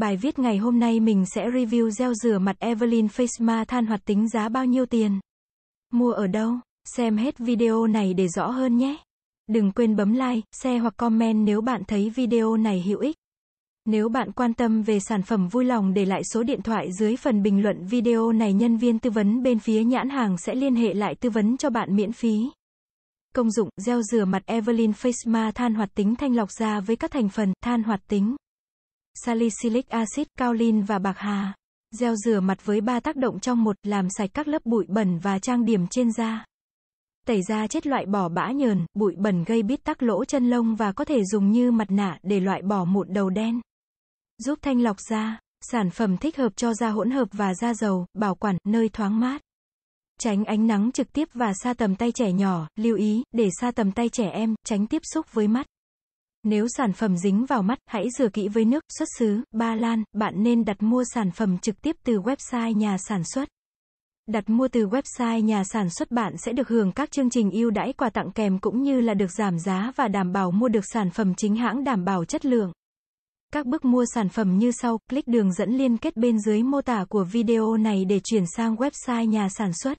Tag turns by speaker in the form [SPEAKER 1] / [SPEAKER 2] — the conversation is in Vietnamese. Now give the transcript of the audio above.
[SPEAKER 1] Bài viết ngày hôm nay mình sẽ review gel rửa mặt Evelyn Face Ma than hoạt tính giá bao nhiêu tiền. Mua ở đâu? Xem hết video này để rõ hơn nhé. Đừng quên bấm like, share hoặc comment nếu bạn thấy video này hữu ích. Nếu bạn quan tâm về sản phẩm vui lòng để lại số điện thoại dưới phần bình luận video này nhân viên tư vấn bên phía nhãn hàng sẽ liên hệ lại tư vấn cho bạn miễn phí. Công dụng, gel rửa mặt Evelyn Face Ma than hoạt tính thanh lọc da với các thành phần than hoạt tính salicylic acid, kaolin và bạc hà. Gieo rửa mặt với ba tác động trong một, làm sạch các lớp bụi bẩn và trang điểm trên da. Tẩy da chết loại bỏ bã nhờn, bụi bẩn gây bít tắc lỗ chân lông và có thể dùng như mặt nạ để loại bỏ mụn đầu đen. Giúp thanh lọc da, sản phẩm thích hợp cho da hỗn hợp và da dầu, bảo quản, nơi thoáng mát. Tránh ánh nắng trực tiếp và xa tầm tay trẻ nhỏ, lưu ý, để xa tầm tay trẻ em, tránh tiếp xúc với mắt. Nếu sản phẩm dính vào mắt, hãy rửa kỹ với nước xuất xứ Ba Lan. Bạn nên đặt mua sản phẩm trực tiếp từ website nhà sản xuất. Đặt mua từ website nhà sản xuất bạn sẽ được hưởng các chương trình ưu đãi quà tặng kèm cũng như là được giảm giá và đảm bảo mua được sản phẩm chính hãng đảm bảo chất lượng. Các bước mua sản phẩm như sau, click đường dẫn liên kết bên dưới mô tả của video này để chuyển sang website nhà sản xuất.